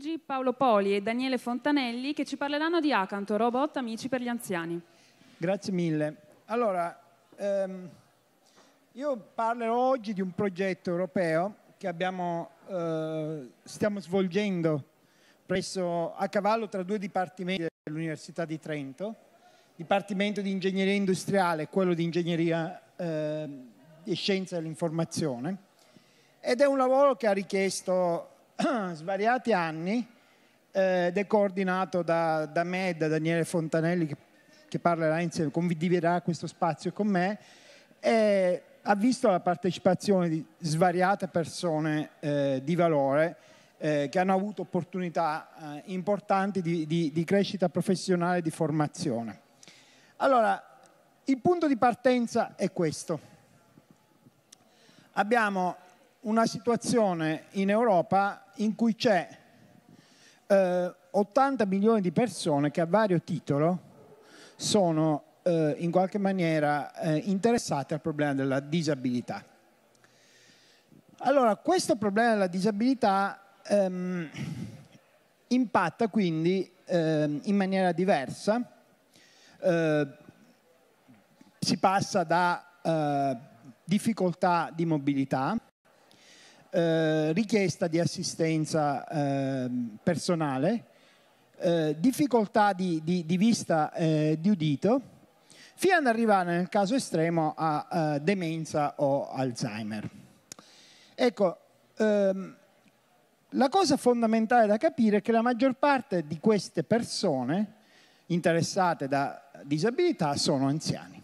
Oggi Paolo Poli e Daniele Fontanelli che ci parleranno di Acanto, robot amici per gli anziani. Grazie mille. Allora, ehm, io parlerò oggi di un progetto europeo che abbiamo, eh, stiamo svolgendo presso, a cavallo tra due dipartimenti dell'Università di Trento, Dipartimento di Ingegneria Industriale e quello di Ingegneria eh, e Scienza dell'Informazione. Ed è un lavoro che ha richiesto svariati anni eh, ed è coordinato da, da me e da Daniele Fontanelli che, che parlerà insieme, condividerà questo spazio con me e ha visto la partecipazione di svariate persone eh, di valore eh, che hanno avuto opportunità eh, importanti di, di, di, crescita professionale e di formazione. Allora, il punto di partenza è questo. Abbiamo una situazione in Europa in cui c'è eh, 80 milioni di persone che a vario titolo sono eh, in qualche maniera eh, interessate al problema della disabilità. Allora, questo problema della disabilità ehm, impatta quindi ehm, in maniera diversa. Eh, si passa da eh, difficoltà di mobilità, eh, richiesta di assistenza eh, personale, eh, difficoltà di, di, di vista e eh, di udito, fino ad arrivare nel caso estremo a, a eh, demenza o Alzheimer. Ecco, ehm, la cosa fondamentale da capire è che la maggior parte di queste persone interessate da disabilità sono anziani.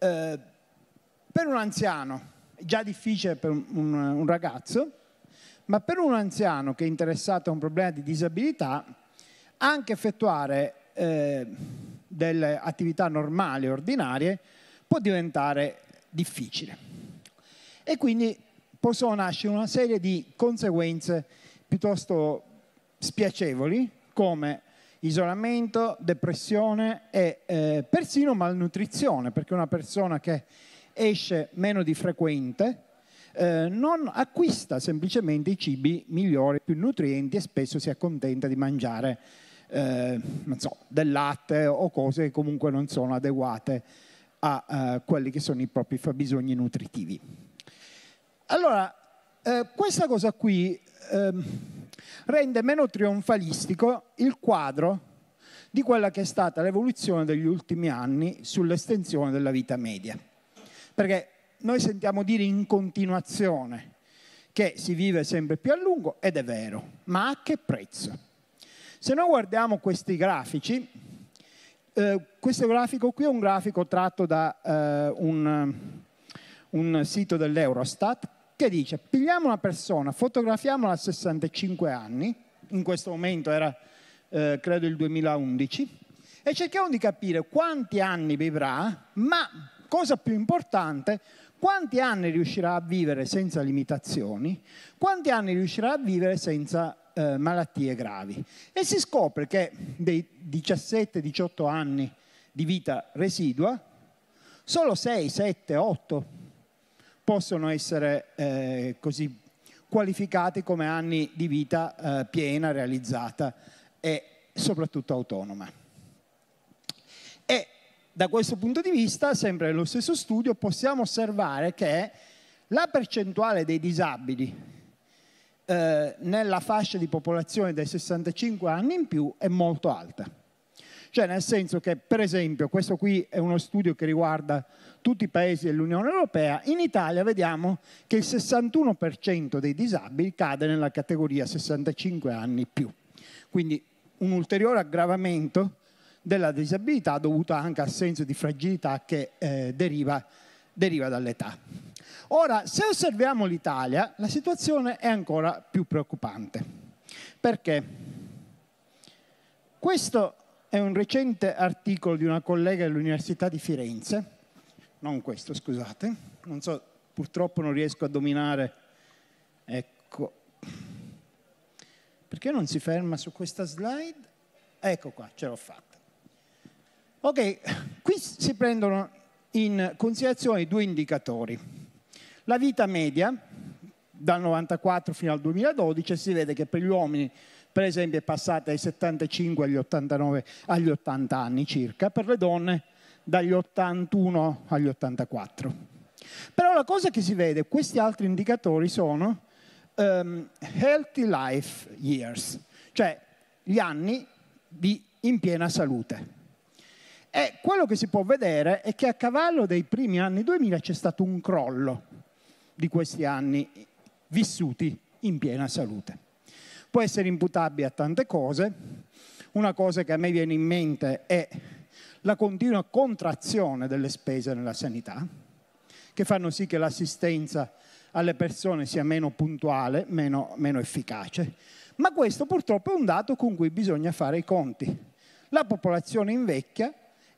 Eh, per un anziano già difficile per un, un ragazzo, ma per un anziano che è interessato a un problema di disabilità, anche effettuare eh, delle attività normali, ordinarie, può diventare difficile. E quindi possono nascere una serie di conseguenze piuttosto spiacevoli, come isolamento, depressione e eh, persino malnutrizione, perché una persona che esce meno di frequente, eh, non acquista semplicemente i cibi migliori, più nutrienti e spesso si accontenta di mangiare eh, so, del latte o cose che comunque non sono adeguate a eh, quelli che sono i propri fabbisogni nutritivi. Allora, eh, questa cosa qui ehm, rende meno trionfalistico il quadro di quella che è stata l'evoluzione degli ultimi anni sull'estensione della vita media. Perché noi sentiamo dire in continuazione che si vive sempre più a lungo ed è vero, ma a che prezzo? Se noi guardiamo questi grafici, eh, questo grafico qui è un grafico tratto da eh, un, un sito dell'Eurostat che dice pigliamo una persona, fotografiamola a 65 anni, in questo momento era eh, credo il 2011, e cerchiamo di capire quanti anni vivrà, ma cosa più importante, quanti anni riuscirà a vivere senza limitazioni, quanti anni riuscirà a vivere senza eh, malattie gravi. E si scopre che dei 17-18 anni di vita residua, solo 6, 7, 8 possono essere eh, così qualificati come anni di vita eh, piena, realizzata e soprattutto autonoma da questo punto di vista, sempre nello stesso studio, possiamo osservare che la percentuale dei disabili eh, nella fascia di popolazione dai 65 anni in più è molto alta. Cioè nel senso che, per esempio, questo qui è uno studio che riguarda tutti i paesi dell'Unione Europea, in Italia vediamo che il 61% dei disabili cade nella categoria 65 anni più. Quindi un ulteriore aggravamento della disabilità dovuta anche al senso di fragilità che eh, deriva, deriva dall'età. Ora, se osserviamo l'Italia, la situazione è ancora più preoccupante. Perché? Questo è un recente articolo di una collega dell'Università di Firenze, non questo, scusate, non so, purtroppo non riesco a dominare, ecco, perché non si ferma su questa slide? Ecco qua, ce l'ho fatta. Ok, qui si prendono in considerazione due indicatori. La vita media, dal 94 fino al 2012, si vede che per gli uomini per esempio è passata dai 75 agli 89 agli 80 anni circa, per le donne dagli 81 agli 84. Però la cosa che si vede, questi altri indicatori sono um, healthy life years, cioè gli anni di, in piena salute. E eh, quello che si può vedere è che a cavallo dei primi anni 2000 c'è stato un crollo di questi anni vissuti in piena salute. Può essere imputabile a tante cose. Una cosa che a me viene in mente è la continua contrazione delle spese nella sanità, che fanno sì che l'assistenza alle persone sia meno puntuale, meno, meno efficace. Ma questo purtroppo è un dato con cui bisogna fare i conti. La popolazione invecchia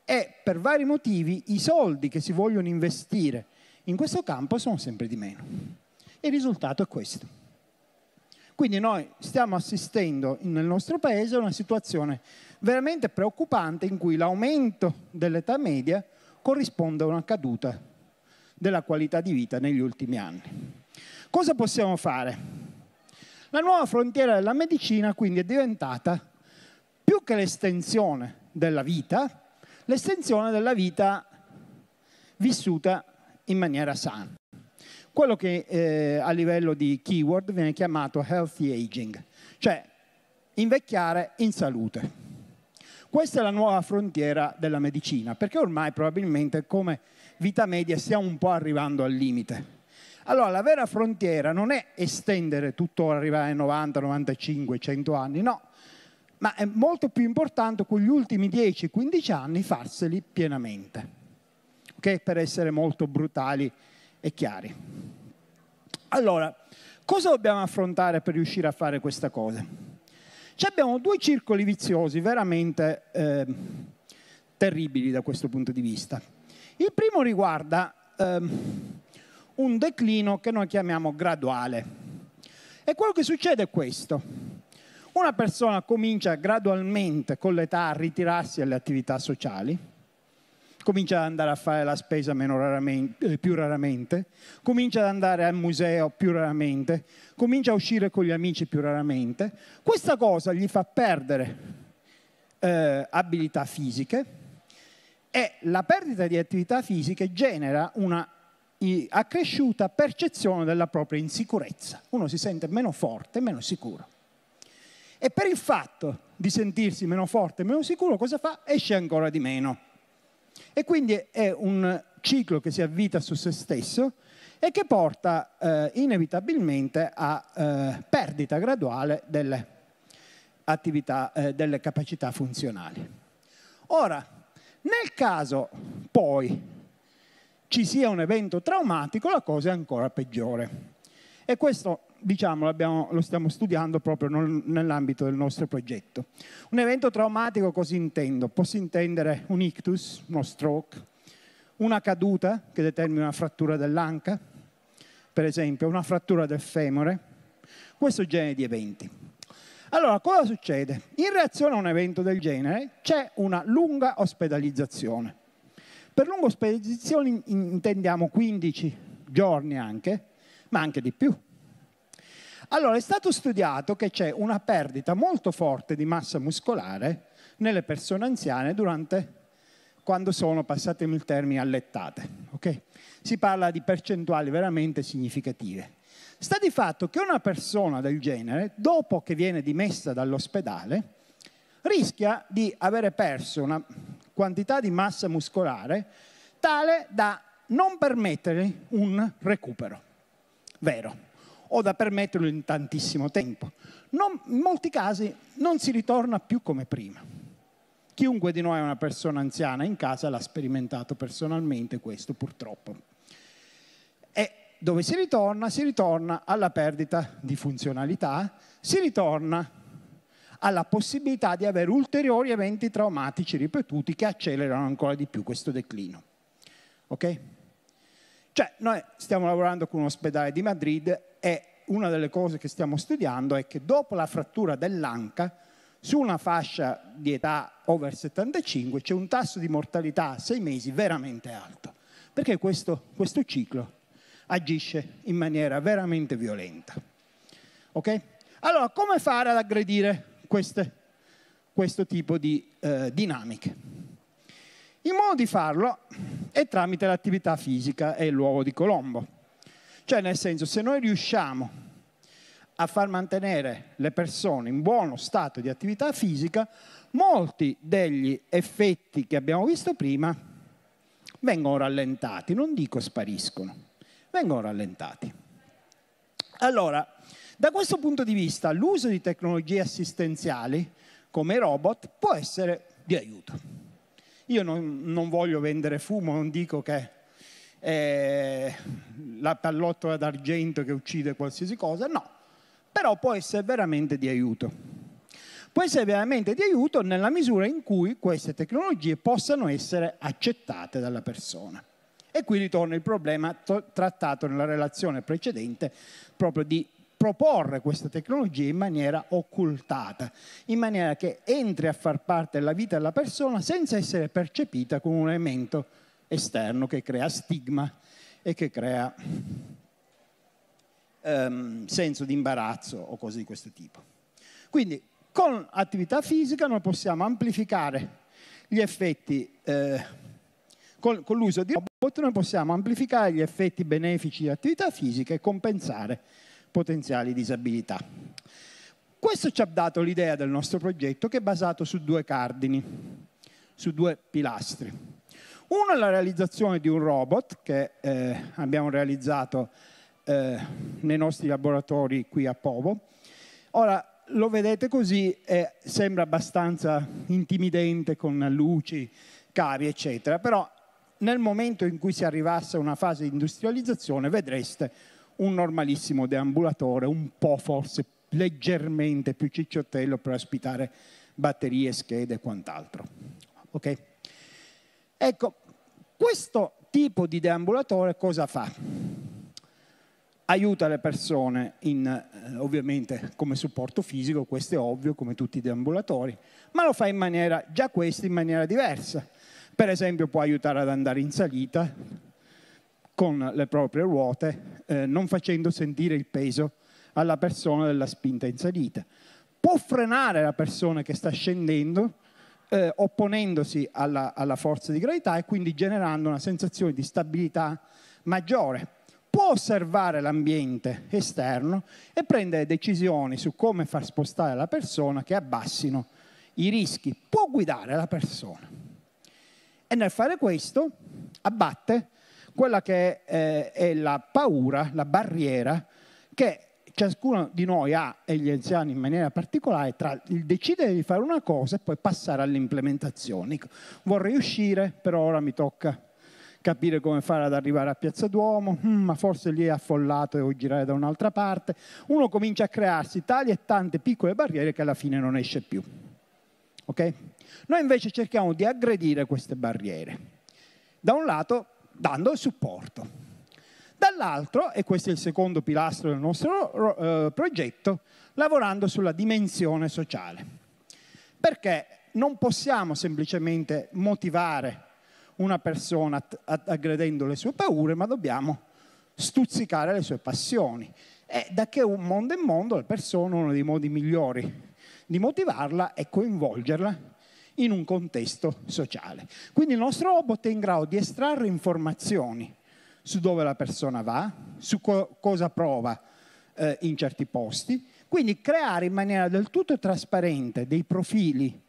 e per vari motivi i soldi che si vogliono investire in questo campo sono sempre di meno. Il risultato è questo. Quindi noi stiamo assistendo nel nostro paese a una situazione veramente preoccupante in cui l'aumento dell'età media corrisponde a una caduta della qualità di vita negli ultimi anni. Cosa possiamo fare? La nuova frontiera della medicina quindi è diventata più che l'estensione della vita, l'estensione della vita vissuta in maniera sana. Quello che eh, a livello di keyword viene chiamato healthy aging, cioè invecchiare in salute. Questa è la nuova frontiera della medicina, perché ormai probabilmente come vita media stiamo un po' arrivando al limite. Allora, la vera frontiera non è estendere tutto, arrivare ai 90, 95, 100 anni, no ma è molto più importante con gli ultimi 10-15 anni farseli pienamente, okay? per essere molto brutali e chiari. Allora, cosa dobbiamo affrontare per riuscire a fare questa cosa? Ci abbiamo due circoli viziosi veramente eh, terribili da questo punto di vista. Il primo riguarda eh, un declino che noi chiamiamo graduale. E quello che succede è questo una persona comincia gradualmente con l'età a ritirarsi dalle attività sociali, comincia ad andare a fare la spesa raramente, eh, più raramente, comincia ad andare al museo più raramente, comincia a uscire con gli amici più raramente. Questa cosa gli fa perdere eh, abilità fisiche e la perdita di attività fisiche genera una accresciuta percezione della propria insicurezza. Uno si sente meno forte, meno sicuro. E per il fatto di sentirsi meno forte, meno sicuro, cosa fa? Esce ancora di meno. E quindi è un ciclo che si avvita su se stesso e che porta eh, inevitabilmente a eh, perdita graduale delle, attività, eh, delle capacità funzionali. Ora, nel caso poi ci sia un evento traumatico, la cosa è ancora peggiore. E questo diciamo, abbiamo, lo stiamo studiando proprio nell'ambito del nostro progetto. Un evento traumatico cosa intendo? Posso intendere un ictus, uno stroke, una caduta che determina una frattura dell'anca, per esempio, una frattura del femore, questo genere di eventi. Allora, cosa succede? In reazione a un evento del genere c'è una lunga ospedalizzazione. Per lunga ospedalizzazione intendiamo 15 giorni anche, ma anche di più, allora, è stato studiato che c'è una perdita molto forte di massa muscolare nelle persone anziane durante quando sono, passatemi il termine, allettate. Okay? Si parla di percentuali veramente significative. Sta di fatto che una persona del genere, dopo che viene dimessa dall'ospedale, rischia di avere perso una quantità di massa muscolare tale da non permettere un recupero vero o da permetterlo in tantissimo tempo. Non, in molti casi non si ritorna più come prima. Chiunque di noi è una persona anziana in casa l'ha sperimentato personalmente questo purtroppo. E dove si ritorna? Si ritorna alla perdita di funzionalità, si ritorna alla possibilità di avere ulteriori eventi traumatici ripetuti che accelerano ancora di più questo declino. Okay? Cioè, noi stiamo lavorando con un ospedale di Madrid e una delle cose che stiamo studiando è che dopo la frattura dell'anca, su una fascia di età over 75 c'è un tasso di mortalità a 6 mesi veramente alto, perché questo, questo ciclo agisce in maniera veramente violenta. Okay? Allora, come fare ad aggredire queste, questo tipo di eh, dinamiche? Il modo di farlo e tramite l'attività fisica è l'uovo di Colombo. Cioè nel senso, se noi riusciamo a far mantenere le persone in buono stato di attività fisica, molti degli effetti che abbiamo visto prima vengono rallentati, non dico spariscono, vengono rallentati. Allora, da questo punto di vista, l'uso di tecnologie assistenziali come robot può essere di aiuto. Io non, non voglio vendere fumo, non dico che è la pallottola d'argento che uccide qualsiasi cosa, no, però può essere veramente di aiuto. Può essere veramente di aiuto nella misura in cui queste tecnologie possano essere accettate dalla persona. E qui ritorna il problema trattato nella relazione precedente proprio di proporre questa tecnologia in maniera occultata, in maniera che entri a far parte della vita della persona senza essere percepita come un elemento esterno che crea stigma e che crea um, senso di imbarazzo o cose di questo tipo. Quindi con attività fisica noi possiamo amplificare gli effetti, eh, con, con l'uso di robot noi possiamo amplificare gli effetti benefici di attività fisica e compensare potenziali disabilità. Questo ci ha dato l'idea del nostro progetto che è basato su due cardini, su due pilastri. Uno è la realizzazione di un robot che eh, abbiamo realizzato eh, nei nostri laboratori qui a Povo. Ora, lo vedete così, eh, sembra abbastanza intimidente con luci, cavi, eccetera, però nel momento in cui si arrivasse a una fase di industrializzazione vedreste un normalissimo deambulatore, un po' forse leggermente più cicciottello per ospitare batterie, schede e quant'altro. Ok? Ecco, questo tipo di deambulatore cosa fa? Aiuta le persone in, eh, ovviamente come supporto fisico, questo è ovvio, come tutti i deambulatori, ma lo fa in maniera, già questi in maniera diversa. Per esempio può aiutare ad andare in salita, con le proprie ruote, eh, non facendo sentire il peso alla persona della spinta in salita. Può frenare la persona che sta scendendo, eh, opponendosi alla, alla forza di gravità e quindi generando una sensazione di stabilità maggiore può osservare l'ambiente esterno e prendere decisioni su come far spostare la persona che abbassino i rischi, può guidare la persona. E nel fare questo abbatte quella che eh, è la paura, la barriera che ciascuno di noi ha, e gli anziani in maniera particolare, tra il decidere di fare una cosa e poi passare all'implementazione. Vorrei uscire, però ora mi tocca capire come fare ad arrivare a Piazza Duomo, mm, ma forse lì è affollato e devo girare da un'altra parte. Uno comincia a crearsi tali e tante piccole barriere che alla fine non esce più. Okay? Noi invece cerchiamo di aggredire queste barriere. Da un lato dando il supporto. Dall'altro, e questo è il secondo pilastro del nostro eh, progetto, lavorando sulla dimensione sociale. Perché non possiamo semplicemente motivare una persona aggredendo le sue paure, ma dobbiamo stuzzicare le sue passioni. E da che un mondo è mondo, la persona, uno dei modi migliori di motivarla è coinvolgerla in un contesto sociale. Quindi il nostro robot è in grado di estrarre informazioni su dove la persona va, su co cosa prova eh, in certi posti, quindi creare in maniera del tutto trasparente dei profili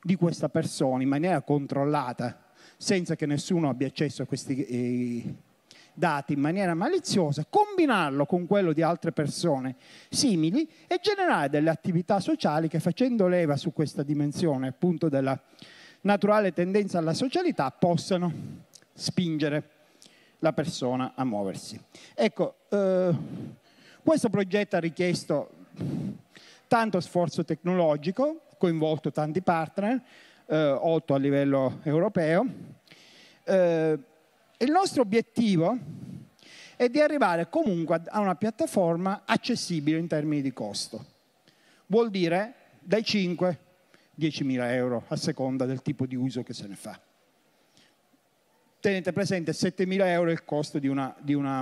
di questa persona in maniera controllata, senza che nessuno abbia accesso a questi eh, dati in maniera maliziosa, combinarlo con quello di altre persone simili e generare delle attività sociali che facendo leva su questa dimensione appunto della naturale tendenza alla socialità possano spingere la persona a muoversi. Ecco, eh, questo progetto ha richiesto tanto sforzo tecnologico, coinvolto tanti partner, eh, 8 a livello europeo. Eh, il nostro obiettivo è di arrivare comunque a una piattaforma accessibile in termini di costo. Vuol dire dai 5 10.000 euro a seconda del tipo di uso che se ne fa. Tenete presente 7.000 euro è il costo di una, di una,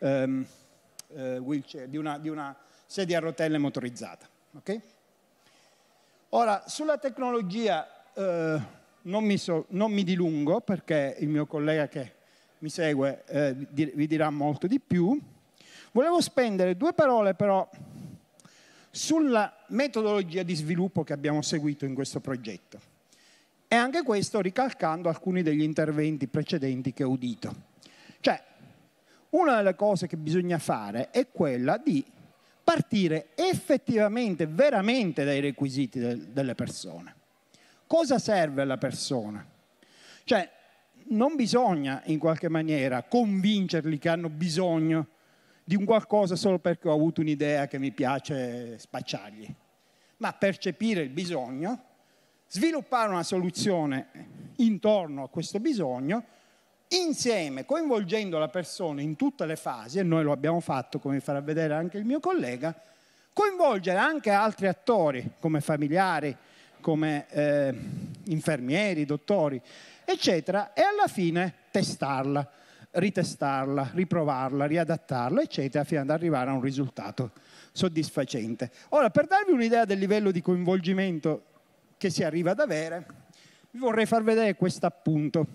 um, uh, wheelchair, di una, di una sedia a rotelle motorizzata. Okay? Ora, sulla tecnologia... Uh, non mi, so, non mi, dilungo perché il mio collega che mi segue eh, vi dirà molto di più. Volevo spendere due parole però sulla metodologia di sviluppo che abbiamo seguito in questo progetto. E anche questo ricalcando alcuni degli interventi precedenti che ho udito. Cioè, una delle cose che bisogna fare è quella di partire effettivamente, veramente dai requisiti de delle persone cosa serve alla persona? Cioè, non bisogna in qualche maniera convincerli che hanno bisogno di un qualcosa solo perché ho avuto un'idea che mi piace spacciargli, ma percepire il bisogno, sviluppare una soluzione intorno a questo bisogno, insieme, coinvolgendo la persona in tutte le fasi, e noi lo abbiamo fatto, come farà vedere anche il mio collega, coinvolgere anche altri attori come familiari, come eh, infermieri, dottori, eccetera, e alla fine testarla, ritestarla, riprovarla, riadattarla, eccetera, fino ad arrivare a un risultato soddisfacente. Ora, per darvi un'idea del livello di coinvolgimento che si arriva ad avere, vi vorrei far vedere questo appunto.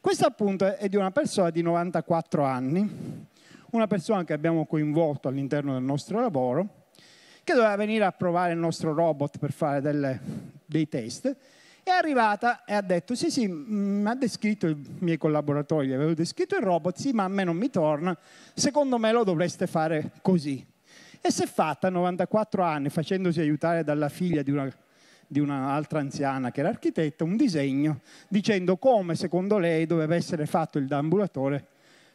Questo appunto è di una persona di 94 anni, una persona che abbiamo coinvolto all'interno del nostro lavoro, che doveva venire a provare il nostro robot per fare delle, dei test, è arrivata e ha detto sì sì, mi mm, ha descritto i miei collaboratori, gli avevo descritto il robot, sì ma a me non mi torna, secondo me lo dovreste fare così. E si è fatta a 94 anni, facendosi aiutare dalla figlia di una di un'altra anziana che era architetta, un disegno dicendo come secondo lei doveva essere fatto il deambulatore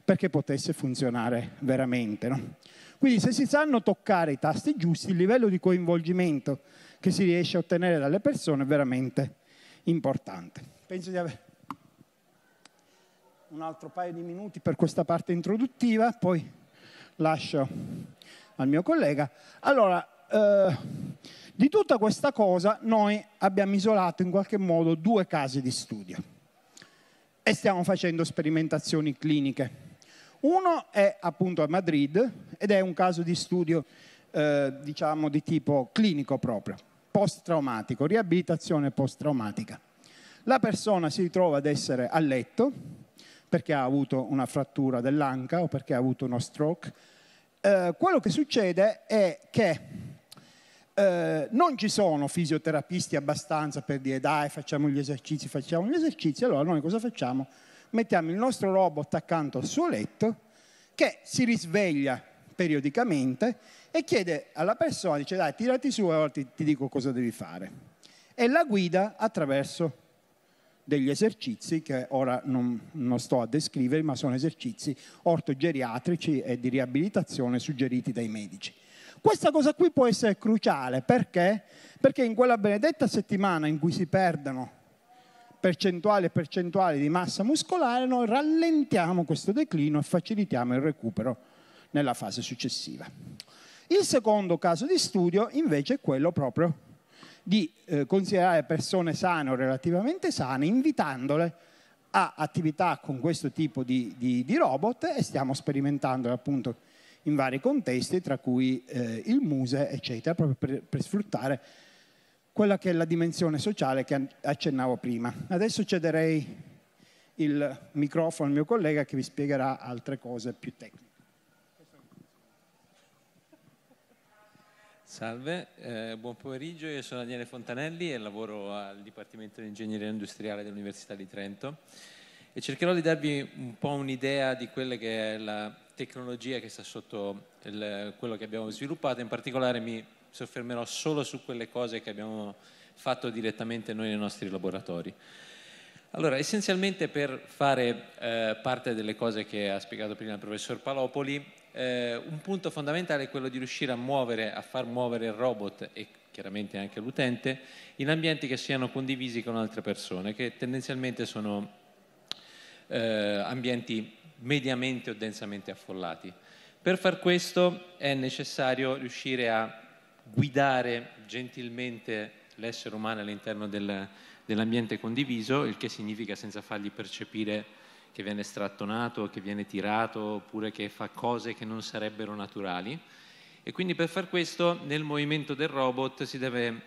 perché potesse funzionare veramente. No? Quindi se si sanno toccare i tasti giusti, il livello di coinvolgimento che si riesce a ottenere dalle persone è veramente importante. Penso di avere un altro paio di minuti per questa parte introduttiva, poi lascio al mio collega. Allora, eh, di tutta questa cosa noi abbiamo isolato in qualche modo due casi di studio e stiamo facendo sperimentazioni cliniche uno è appunto a Madrid ed è un caso di studio eh, diciamo di tipo clinico proprio, post-traumatico, riabilitazione post-traumatica. La persona si ritrova ad essere a letto perché ha avuto una frattura dell'anca o perché ha avuto uno stroke. Eh, quello che succede è che eh, non ci sono fisioterapisti abbastanza per dire dai facciamo gli esercizi, facciamo gli esercizi, allora noi cosa facciamo? mettiamo il nostro robot accanto al suo letto che si risveglia periodicamente e chiede alla persona, dice dai tirati su e ora ti, ti dico cosa devi fare. E la guida attraverso degli esercizi che ora non, non, sto a descrivere, ma sono esercizi ortogeriatrici e di riabilitazione suggeriti dai medici. Questa cosa qui può essere cruciale perché? Perché in quella benedetta settimana in cui si perdono percentuale e percentuale di massa muscolare, noi rallentiamo questo declino e facilitiamo il recupero nella fase successiva. Il secondo caso di studio invece è quello proprio di eh, considerare persone sane o relativamente sane, invitandole a attività con questo tipo di, di, di robot e stiamo sperimentandole appunto in vari contesti, tra cui eh, il Muse, eccetera, proprio per, per sfruttare quella che è la dimensione sociale che accennavo prima. Adesso cederei il microfono al mio collega che vi spiegherà altre cose più tecniche. Salve, eh, buon pomeriggio, io sono Daniele Fontanelli e lavoro al Dipartimento di Ingegneria Industriale dell'Università di Trento e cercherò di darvi un po' un'idea di quella che è la tecnologia che sta sotto il, quello che abbiamo sviluppato, in particolare mi soffermerò solo su quelle cose che abbiamo fatto direttamente noi nei nostri laboratori. Allora, essenzialmente per fare eh, parte delle cose che ha spiegato prima il professor Palopoli, eh, un punto fondamentale è quello di riuscire a muovere, a far muovere il robot e chiaramente anche l'utente in ambienti che siano condivisi con altre persone, che tendenzialmente sono eh, ambienti mediamente o densamente affollati. Per far questo è necessario riuscire a guidare gentilmente l'essere umano all'interno del, dell'ambiente condiviso, il che significa senza fargli percepire che viene strattonato, che viene tirato, oppure che fa cose che non sarebbero naturali. E quindi per far questo nel movimento del robot si deve,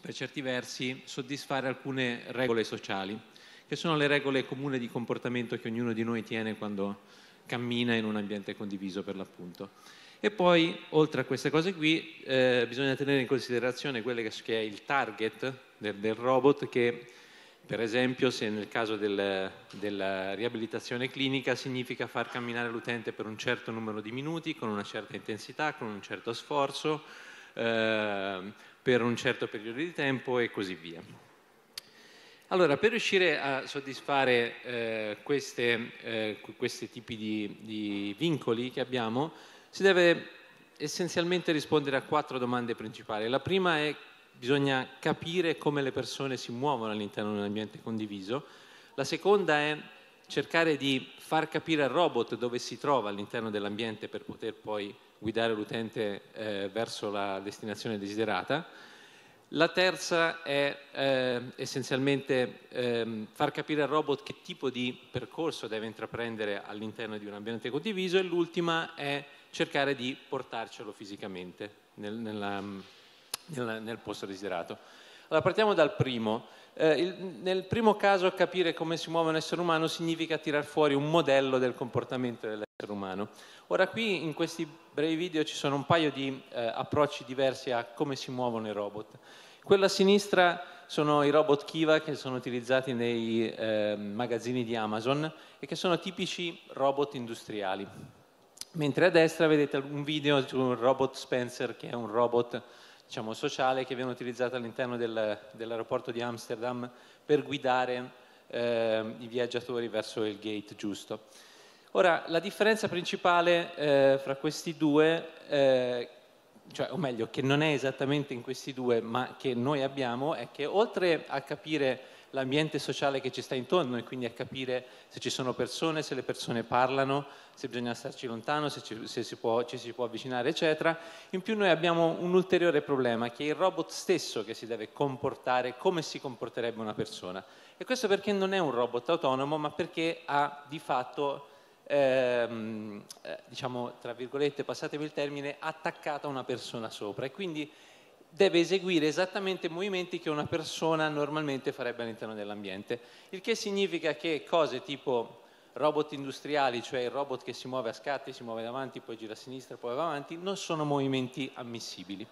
per certi versi, soddisfare alcune regole sociali, che sono le regole comuni di comportamento che ognuno di noi tiene quando cammina in un ambiente condiviso per l'appunto. E poi, oltre a queste cose qui, eh, bisogna tenere in considerazione quello che è il target del, del, robot che, per esempio, se nel caso del, della riabilitazione clinica significa far camminare l'utente per un certo numero di minuti, con una certa intensità, con un certo sforzo, eh, per un certo periodo di tempo e così via. Allora, per riuscire a soddisfare eh, queste, eh, questi tipi di, di vincoli che abbiamo, si deve essenzialmente rispondere a quattro domande principali. La prima è bisogna capire come le persone si muovono all'interno di un ambiente condiviso. La seconda è cercare di far capire al robot dove si trova all'interno dell'ambiente per poter poi guidare l'utente eh, verso la destinazione desiderata. La terza è eh, essenzialmente eh, far capire al robot che tipo di percorso deve intraprendere all'interno di un ambiente condiviso e l'ultima è cercare di portarcelo fisicamente nel, nella, nel, nel posto desiderato. Allora partiamo dal primo. Eh, il, nel primo caso capire come si muove un essere umano significa tirar fuori un modello del comportamento dell'essere umano. Ora qui in questi brevi video ci sono un paio di eh, approcci diversi a come si muovono i robot. Quello a sinistra sono i robot Kiva che sono utilizzati nei eh, magazzini di Amazon e che sono tipici robot industriali. Mentre a destra vedete un video su un robot Spencer, che è un robot diciamo, sociale che viene utilizzato all'interno del, dell'aeroporto di Amsterdam per guidare eh, i viaggiatori verso il gate giusto. Ora, la differenza principale eh, fra questi due, eh, cioè, o meglio, che non è esattamente in questi due, ma che noi abbiamo, è che oltre a capire l'ambiente sociale che ci sta intorno e quindi a capire se ci sono persone, se le persone parlano, se bisogna starci lontano, se, ci, se si può, ci si può avvicinare, eccetera. In più noi abbiamo un ulteriore problema, che è il robot stesso che si deve comportare come si comporterebbe una persona. E questo perché non è un robot autonomo, ma perché ha di fatto ehm, eh, diciamo, tra virgolette, passatemi il termine, attaccata una persona sopra e quindi deve eseguire esattamente i movimenti che una persona normalmente farebbe all'interno dell'ambiente, il che significa che cose tipo robot industriali, cioè il robot che si muove a scatti, si muove davanti, poi gira a sinistra, poi va avanti, non sono movimenti ammissibili.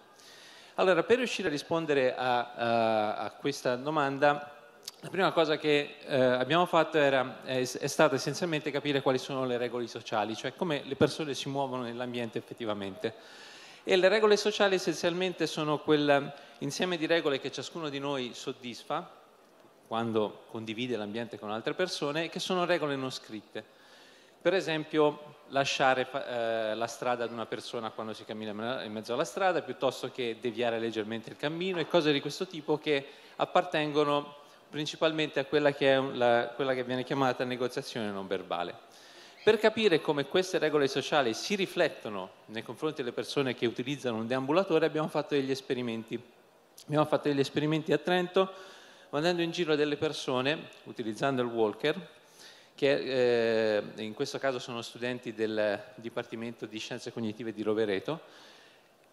Allora, per riuscire a rispondere a, a, a questa domanda, la prima cosa che eh, abbiamo fatto era, è, è stata essenzialmente capire quali sono le regole sociali, cioè come le persone si muovono nell'ambiente effettivamente. E le regole sociali essenzialmente sono quell'insieme di regole che ciascuno di noi soddisfa quando condivide l'ambiente con altre persone e che sono regole non scritte. Per esempio lasciare eh, la strada ad una persona quando si cammina in mezzo alla strada, piuttosto che deviare leggermente il cammino e cose di questo tipo che appartengono principalmente a quella che, la, quella che viene chiamata negoziazione non verbale. Per capire come queste regole sociali si riflettono nei confronti delle persone che utilizzano un deambulatore abbiamo fatto degli esperimenti. Abbiamo fatto degli esperimenti a Trento mandando in giro delle persone utilizzando il walker, che eh, in questo caso sono studenti del Dipartimento di Scienze Cognitive di Rovereto,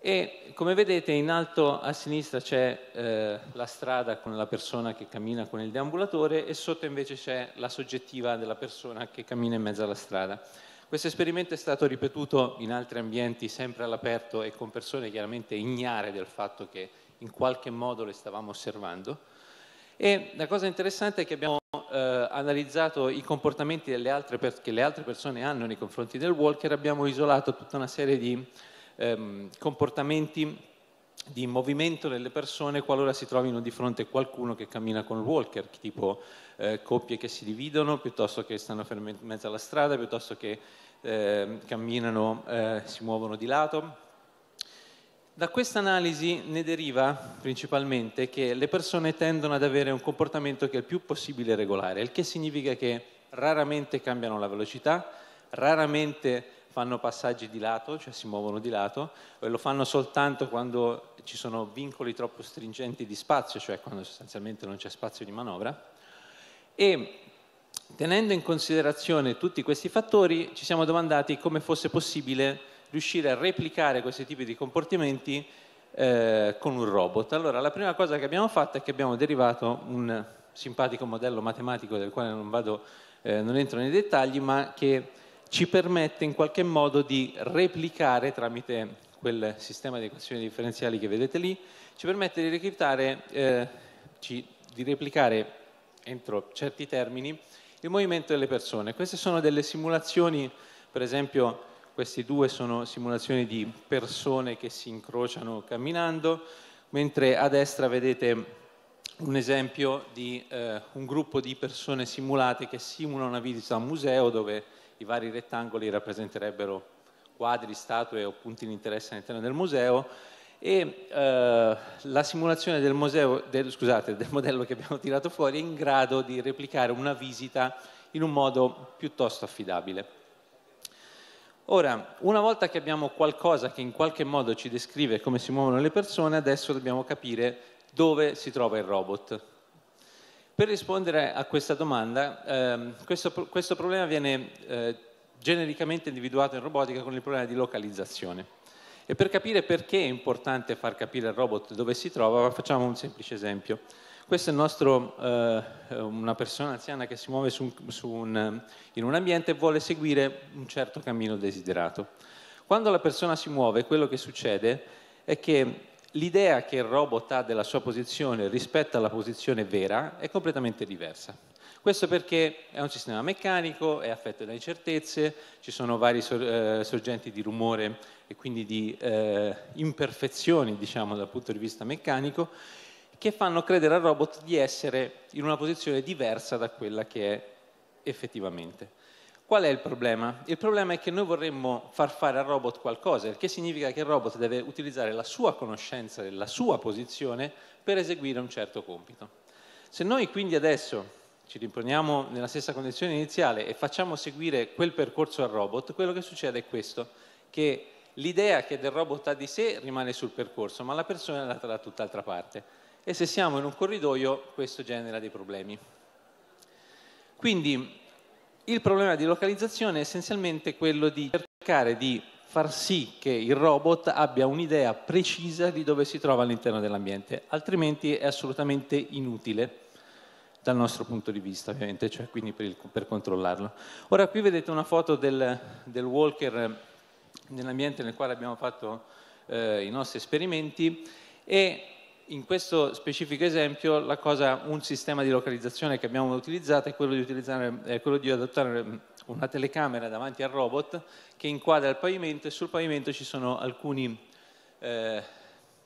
e come vedete in alto a sinistra c'è eh, la strada con la persona che cammina con il deambulatore e sotto invece c'è la soggettiva della persona che cammina in mezzo alla strada. Questo esperimento è stato ripetuto in altri ambienti sempre all'aperto e con persone chiaramente ignare del fatto che in qualche modo le stavamo osservando. E la cosa interessante è che abbiamo eh, analizzato i comportamenti che le altre persone hanno nei confronti del walker, abbiamo isolato tutta una serie di ehm, comportamenti di movimento delle persone qualora si trovino di fronte a qualcuno che cammina con il walker, tipo eh, coppie che si dividono, piuttosto che stanno ferme in mezzo alla strada, piuttosto che eh, camminano, eh, si muovono di lato. Da questa analisi ne deriva principalmente che le persone tendono ad avere un comportamento che è il più possibile regolare, il che significa che raramente cambiano la velocità, raramente fanno passaggi di lato, cioè si muovono di lato, e lo fanno soltanto quando ci sono vincoli troppo stringenti di spazio, cioè quando sostanzialmente non c'è spazio di manovra. E tenendo in considerazione tutti questi fattori, ci siamo domandati come fosse possibile riuscire a replicare questi tipi di comportamenti eh, con un robot. Allora, la prima cosa che abbiamo fatto è che abbiamo derivato un simpatico modello matematico del quale non, vado, eh, non entro nei dettagli, ma che ci permette in qualche modo di replicare tramite quel sistema di equazioni differenziali che vedete lì, ci permette di replicare, eh, ci, di replicare entro certi termini il movimento delle persone. Queste sono delle simulazioni, per esempio queste due sono simulazioni di persone che si incrociano camminando, mentre a destra vedete un esempio di eh, un gruppo di persone simulate che simulano una visita a un museo dove i vari rettangoli rappresenterebbero quadri, statue o punti di interesse all'interno del museo e eh, la simulazione del, museo, del, scusate, del modello che abbiamo tirato fuori è in grado di replicare una visita in un modo piuttosto affidabile. Ora, una volta che abbiamo qualcosa che in qualche modo ci descrive come si muovono le persone, adesso dobbiamo capire dove si trova il robot. Per rispondere a questa domanda, ehm, questo, questo, problema viene eh, genericamente individuato in robotica con il problema di localizzazione. E per capire perché è importante far capire al robot dove si trova, facciamo un semplice esempio. Questo è nostro, eh, una persona anziana che si muove su un, su un, in un ambiente e vuole seguire un certo cammino desiderato. Quando la persona si muove, quello che succede è che l'idea che il robot ha della sua posizione rispetto alla posizione vera è completamente diversa. Questo perché è un sistema meccanico, è affetto da incertezze, ci sono vari eh, sorgenti di rumore e quindi di eh, imperfezioni, diciamo, dal punto di vista meccanico, che fanno credere al robot di essere in una posizione diversa da quella che è effettivamente. Qual è il problema? Il problema è che noi vorremmo far fare al robot qualcosa, il che significa che il robot deve utilizzare la sua conoscenza e la sua posizione per eseguire un certo compito. Se noi quindi adesso ci riponiamo nella stessa condizione iniziale e facciamo seguire quel percorso al robot, quello che succede è questo, che l'idea che del robot ha di sé rimane sul percorso, ma la persona è andata da tutt'altra parte. E se siamo in un corridoio, questo genera dei problemi. Quindi il problema di localizzazione è essenzialmente quello di cercare di far sì che il robot abbia un'idea precisa di dove si trova all'interno dell'ambiente, altrimenti è assolutamente inutile dal nostro punto di vista ovviamente, cioè quindi per, il, per controllarlo. Ora qui vedete una foto del, del walker eh, nell'ambiente nel quale abbiamo fatto eh, i nostri esperimenti e in questo specifico esempio cosa, un sistema di localizzazione che abbiamo utilizzato è quello di, è quello di, adottare mm, una telecamera davanti al robot che inquadra il pavimento e sul pavimento ci sono alcuni eh,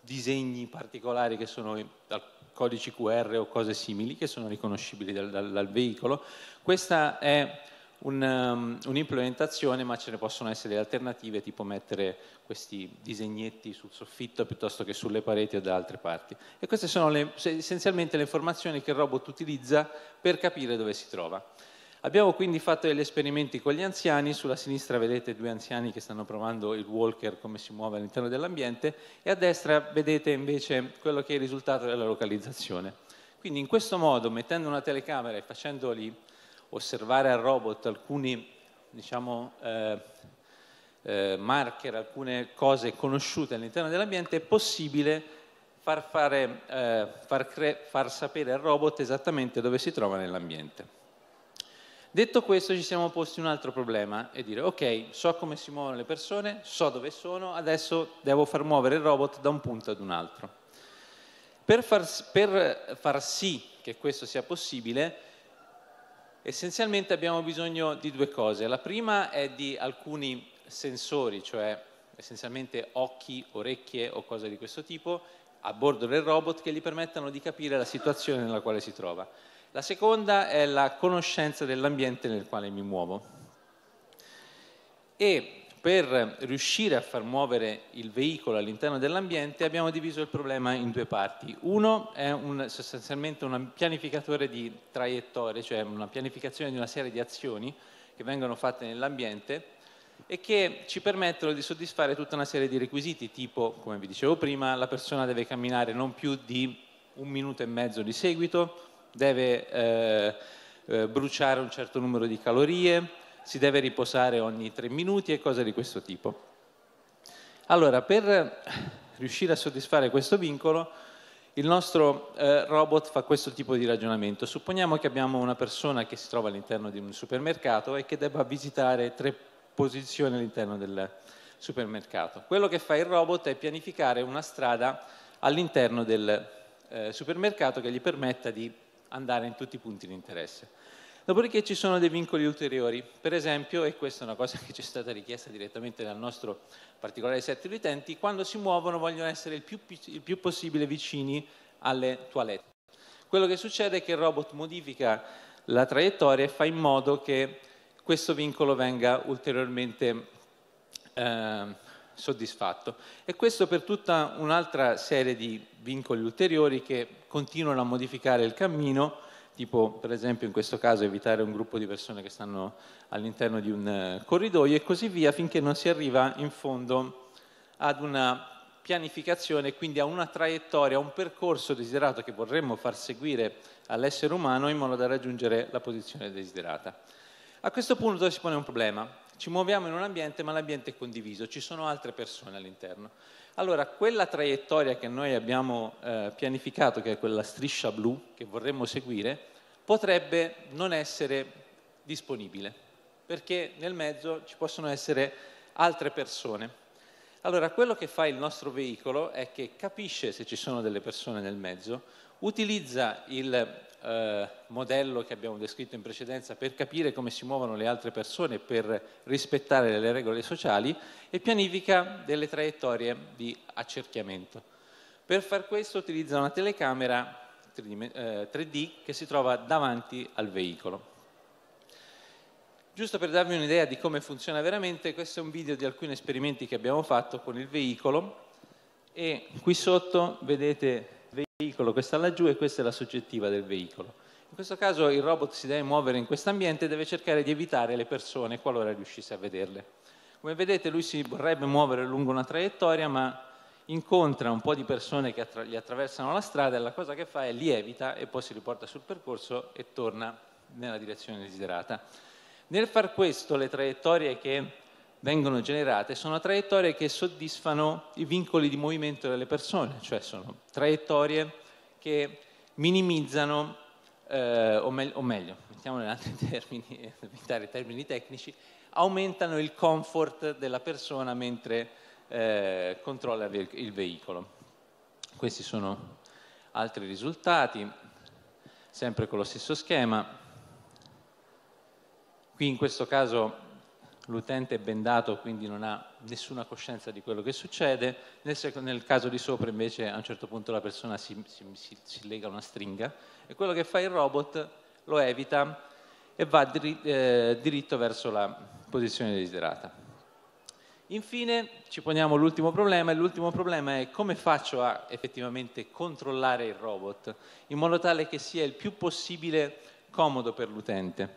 disegni particolari che sono codici QR o cose simili che sono riconoscibili dal, dal, dal veicolo. Questa è Ehm, un'implementazione, um, un ma ce ne possono essere alternative, tipo mettere questi disegnetti sul soffitto piuttosto che sulle pareti o da altre parti. E queste sono le, essenzialmente le informazioni che il robot utilizza per capire dove si trova. Abbiamo quindi fatto degli esperimenti con gli anziani, sulla sinistra vedete due anziani che stanno provando il walker come si muove all'interno dell'ambiente e a destra vedete invece quello che è il risultato della localizzazione. Quindi in questo modo, mettendo una telecamera e facendoli osservare al robot alcuni diciamo, eh, eh, marker, alcune cose conosciute all'interno dell'ambiente, è possibile far, fare, eh, far, far sapere al robot esattamente dove si trova nell'ambiente. Detto questo ci siamo posti un altro problema e dire ok, so come si muovono le persone, so dove sono, adesso devo far muovere il robot da un punto ad un altro. Per far, per far sì che questo sia possibile Essenzialmente abbiamo bisogno di due cose. La prima è di alcuni sensori, cioè essenzialmente occhi, orecchie o cose di questo tipo, a bordo del robot che gli permettano di capire la situazione nella quale si trova. La seconda è la conoscenza dell'ambiente nel quale mi muovo. E per riuscire a far muovere il veicolo all'interno dell'ambiente abbiamo diviso il problema in due parti. Uno è un, sostanzialmente un pianificatore di traiettorie, cioè una pianificazione di una serie di azioni che vengono fatte nell'ambiente e che ci permettono di soddisfare tutta una serie di requisiti, tipo, come vi dicevo prima, la persona deve camminare non più di un minuto e mezzo di seguito, deve eh, eh bruciare un certo numero di calorie, si deve riposare ogni tre minuti e cose di questo tipo. Allora, per riuscire a soddisfare questo vincolo, il nostro eh, robot fa questo tipo di ragionamento. Supponiamo che abbiamo una persona che si trova all'interno di un supermercato e che debba visitare tre posizioni all'interno del supermercato. Quello che fa il robot è pianificare una strada all'interno del eh, supermercato che gli permetta di andare in tutti i punti di interesse. Dopodiché ci sono dei vincoli ulteriori, per esempio, e questa è una cosa che ci è stata richiesta direttamente dal nostro particolare set di utenti, quando si muovono vogliono essere il più, il più possibile vicini alle toilette. Quello che succede è che il robot modifica la traiettoria e fa in modo che questo vincolo venga ulteriormente eh, soddisfatto. E questo per tutta un'altra serie di vincoli ulteriori che continuano a modificare il cammino tipo per esempio in questo caso evitare un gruppo di persone che stanno all'interno di un eh, corridoio e così via, finché non si arriva in fondo ad una pianificazione, quindi a una traiettoria, a un percorso desiderato che vorremmo far seguire all'essere umano in modo da raggiungere la posizione desiderata. A questo punto si pone un problema, ci muoviamo in un ambiente ma l'ambiente è condiviso, ci sono altre persone all'interno. Allora, quella traiettoria che noi abbiamo eh, pianificato, che è quella striscia blu che vorremmo seguire, potrebbe non essere disponibile, perché nel mezzo ci possono essere altre persone. Allora, quello che fa il nostro veicolo è che capisce se ci sono delle persone nel mezzo, utilizza il eh, modello che abbiamo descritto in precedenza per capire come si muovono le altre persone, per rispettare le regole sociali e pianifica delle traiettorie di accerchiamento. Per far questo utilizza una telecamera 3D, eh, 3D che si trova davanti al veicolo. Giusto per darvi un'idea di come funziona veramente, questo è un video di alcuni esperimenti che abbiamo fatto con il veicolo e qui sotto vedete veicolo questa laggiù e questa è la soggettiva del veicolo. In questo caso il robot si deve muovere in questo ambiente e deve cercare di evitare le persone qualora riuscisse a vederle. Come vedete lui si vorrebbe muovere lungo una traiettoria ma incontra un po' di persone che attra gli attraversano la strada e la cosa che fa è li evita e poi si riporta sul percorso e torna nella direzione desiderata. Nel far questo le traiettorie che vengono generate sono traiettorie che soddisfano i vincoli di movimento delle persone, cioè sono traiettorie che minimizzano, eh, o, me- o, meglio, mettiamolo in altri termini, evitare termini tecnici, aumentano il comfort della persona mentre eh, controlla il veicolo. Questi sono altri risultati, sempre con lo stesso schema. Qui in questo caso l'utente è bendato, quindi non ha nessuna coscienza di quello che succede, nel, nel caso di sopra invece a un certo punto la persona si, si, si, lega una stringa e quello che fa il robot lo evita e va dir, eh, diritto verso la posizione desiderata. Infine ci poniamo l'ultimo problema e l'ultimo problema è come faccio a effettivamente controllare il robot in modo tale che sia il più possibile comodo per l'utente.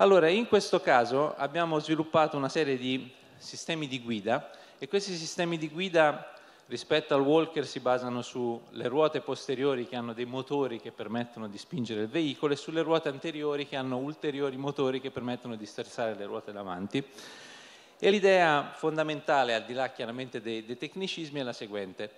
Allora, in questo caso abbiamo sviluppato una serie di sistemi di guida e questi sistemi di guida rispetto al walker si basano sulle ruote posteriori che hanno dei motori che permettono di spingere il veicolo e sulle ruote anteriori che hanno ulteriori motori che permettono di sterzare le ruote davanti. E l'idea fondamentale, al di là chiaramente dei, dei tecnicismi, è la seguente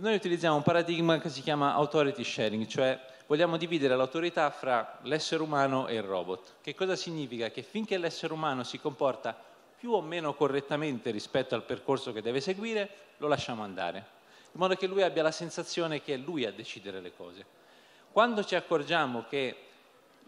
noi utilizziamo un paradigma che si chiama authority sharing, cioè vogliamo dividere l'autorità fra l'essere umano e il robot. Che cosa significa? Che finché l'essere umano si comporta più o meno correttamente rispetto al percorso che deve seguire, lo lasciamo andare, in modo che lui abbia la sensazione che è lui a decidere le cose. Quando ci accorgiamo che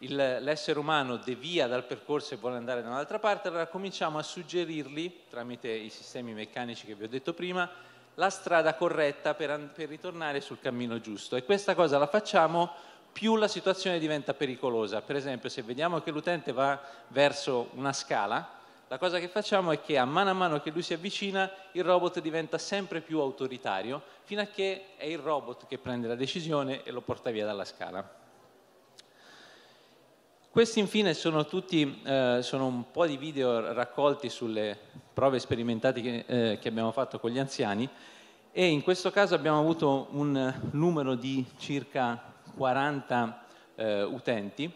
l'essere umano devia dal percorso e vuole andare da un'altra parte, allora cominciamo a suggerirgli, tramite i sistemi meccanici che vi ho detto prima, la strada corretta per, per ritornare sul cammino giusto e questa cosa la facciamo più la situazione diventa pericolosa. Per esempio se vediamo che l'utente va verso una scala, la cosa che facciamo è che a mano a mano che lui si avvicina il robot diventa sempre più autoritario fino a che è il robot che prende la decisione e lo porta via dalla scala. Questi infine sono tutti eh, sono un po' di video raccolti sulle prove sperimentali che, eh, che, abbiamo fatto con gli anziani e in questo caso abbiamo avuto un numero di circa 40 eh, utenti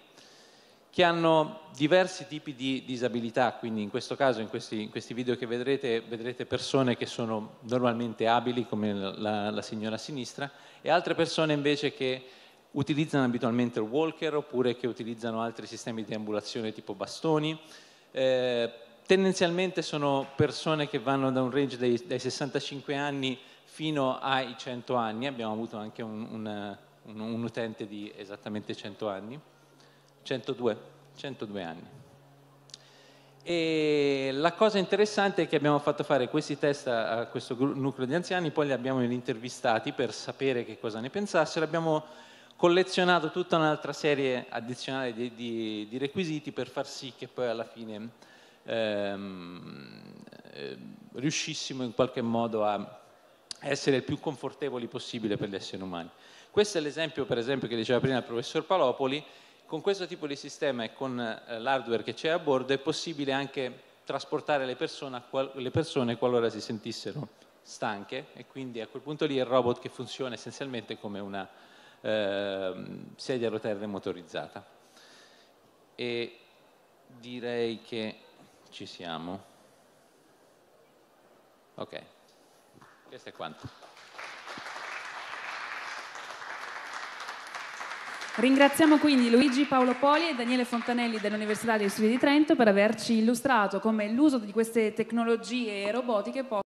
che hanno diversi tipi di disabilità, quindi in questo caso in questi, in questi video che vedrete vedrete persone che sono normalmente abili come la, la signora a sinistra e altre persone invece che utilizzano abitualmente il walker oppure che utilizzano altri sistemi di ambulazione tipo bastoni. Eh, tendenzialmente sono persone che vanno da un range dei, dai 65 anni fino ai 100 anni, abbiamo avuto anche un, un, un, un utente di esattamente 100 anni, 102, 102 anni. E la cosa interessante è che abbiamo fatto fare questi test a questo nucleo di anziani, poi li abbiamo intervistati per sapere che cosa ne pensassero, abbiamo collezionato tutta un'altra serie addizionale di, di, di, requisiti per far sì che poi alla fine ehm, eh, riuscissimo in qualche modo a essere il più confortevoli possibile per gli esseri umani. Questo è l'esempio, per esempio, che diceva prima il professor Palopoli, con questo tipo di sistema e con eh, l'hardware che c'è a bordo è possibile anche trasportare le persone, le persone qualora si sentissero stanche e quindi a quel punto lì è il robot che funziona essenzialmente come una eh, sedia a rotelle motorizzata. E direi che ci siamo. Ok, questo è quanto. Ringraziamo quindi Luigi Paolo Poli e Daniele Fontanelli dell'Università degli Studi di Trento per averci illustrato come l'uso di queste tecnologie robotiche